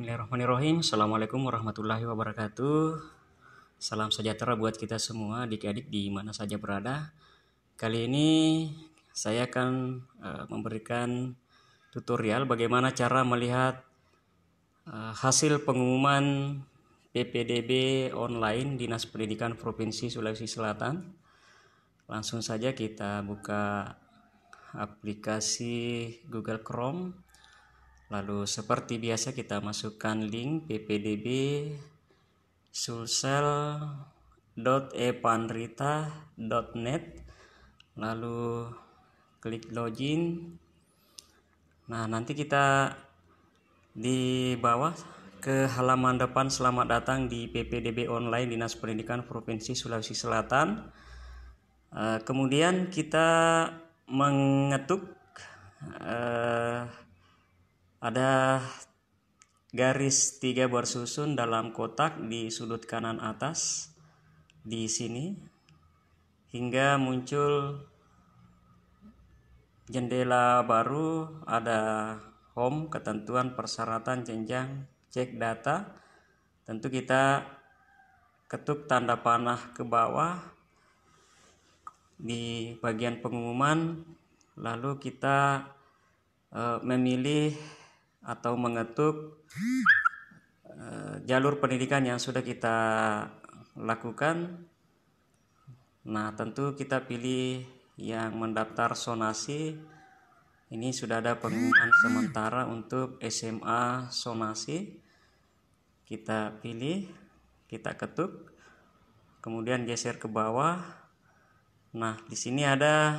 Bismillahirrahmanirrahim. Assalamualaikum warahmatullahi wabarakatuh. Salam sejahtera buat kita semua, adik-adik di mana saja berada. Kali ini saya akan eh, memberikan tutorial bagaimana cara melihat eh, hasil pengumuman PPDB online Dinas Pendidikan Provinsi Sulawesi Selatan. Langsung saja kita buka aplikasi Google Chrome Lalu seperti biasa kita masukkan link ppdb sulsel.epanrita.net lalu klik login. Nah, nanti kita di bawah ke halaman depan selamat datang di PPDB online Dinas Pendidikan Provinsi Sulawesi Selatan. Eh, kemudian kita mengetuk eh, ada garis tiga bersusun dalam kotak di sudut kanan atas di sini hingga muncul jendela baru ada home ketentuan persyaratan jenjang cek data tentu kita ketuk tanda panah ke bawah di bagian pengumuman lalu kita eh, memilih atau mengetuk uh, jalur pendidikan yang sudah kita lakukan. Nah, tentu kita pilih yang mendaftar sonasi. Ini sudah ada pengumuman sementara untuk SMA sonasi. Kita pilih, kita ketuk, kemudian geser ke bawah. Nah, di sini ada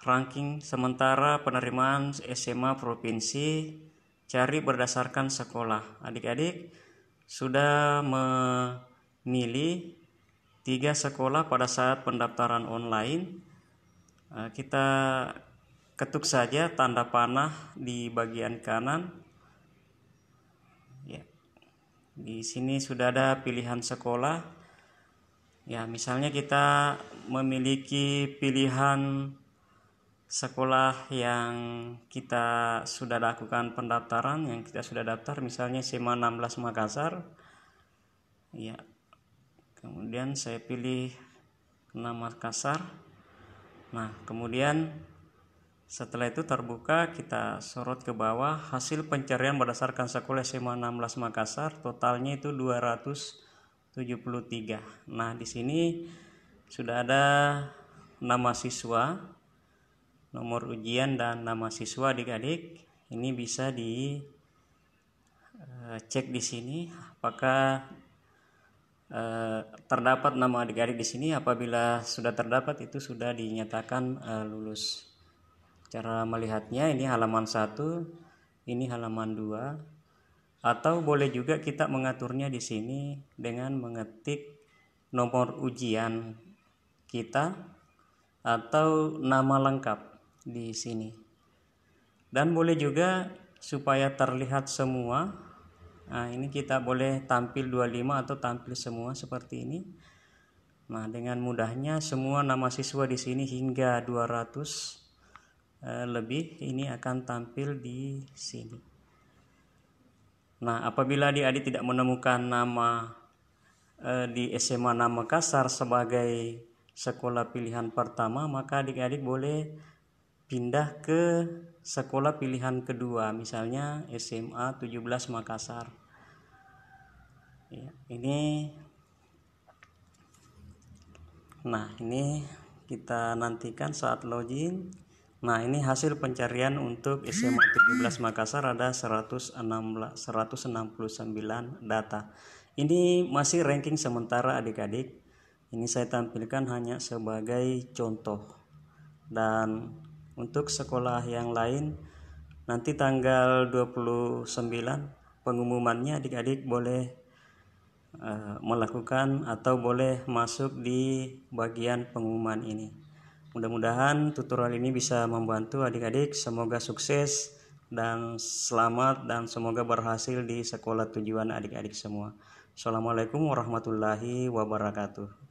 ranking sementara penerimaan SMA provinsi cari berdasarkan sekolah. Adik-adik sudah memilih tiga sekolah pada saat pendaftaran online. Eh, kita ketuk saja tanda panah di bagian kanan. Ya. Di sini sudah ada pilihan sekolah. Ya, misalnya kita memiliki pilihan sekolah yang kita sudah lakukan pendaftaran yang kita sudah daftar misalnya SMA 16 Makassar ya kemudian saya pilih nama Makassar nah kemudian setelah itu terbuka kita sorot ke bawah hasil pencarian berdasarkan sekolah SMA 16 Makassar totalnya itu 273 nah di sini sudah ada nama siswa nomor ujian dan nama siswa adik-adik ini bisa di eh, cek di sini apakah eh, terdapat nama adik-adik di sini apabila sudah terdapat itu sudah dinyatakan eh, lulus cara melihatnya ini halaman 1 ini halaman 2 atau boleh juga kita mengaturnya di sini dengan mengetik nomor ujian kita atau nama lengkap di sini. Dan boleh juga supaya terlihat semua. Nah, ini kita boleh tampil 25 atau tampil semua seperti ini. Nah, dengan mudahnya semua nama siswa di sini hingga 200 eh, lebih ini akan tampil di sini. Nah, apabila adik-adik tidak menemukan nama eh, di SMA Nama Kasar sebagai sekolah pilihan pertama, maka adik-adik boleh pindah ke sekolah pilihan kedua misalnya SMA 17 Makassar ya, ini nah ini kita nantikan saat login nah ini hasil pencarian untuk SMA 17 Makassar ada 116 169 data ini masih ranking sementara adik-adik ini saya tampilkan hanya sebagai contoh dan untuk sekolah yang lain nanti tanggal 29 pengumumannya adik-adik boleh uh, melakukan atau boleh masuk di bagian pengumuman ini. Mudah-mudahan tutorial ini bisa membantu adik-adik. Semoga sukses dan selamat dan semoga berhasil di sekolah tujuan adik-adik semua. Assalamualaikum warahmatullahi wabarakatuh.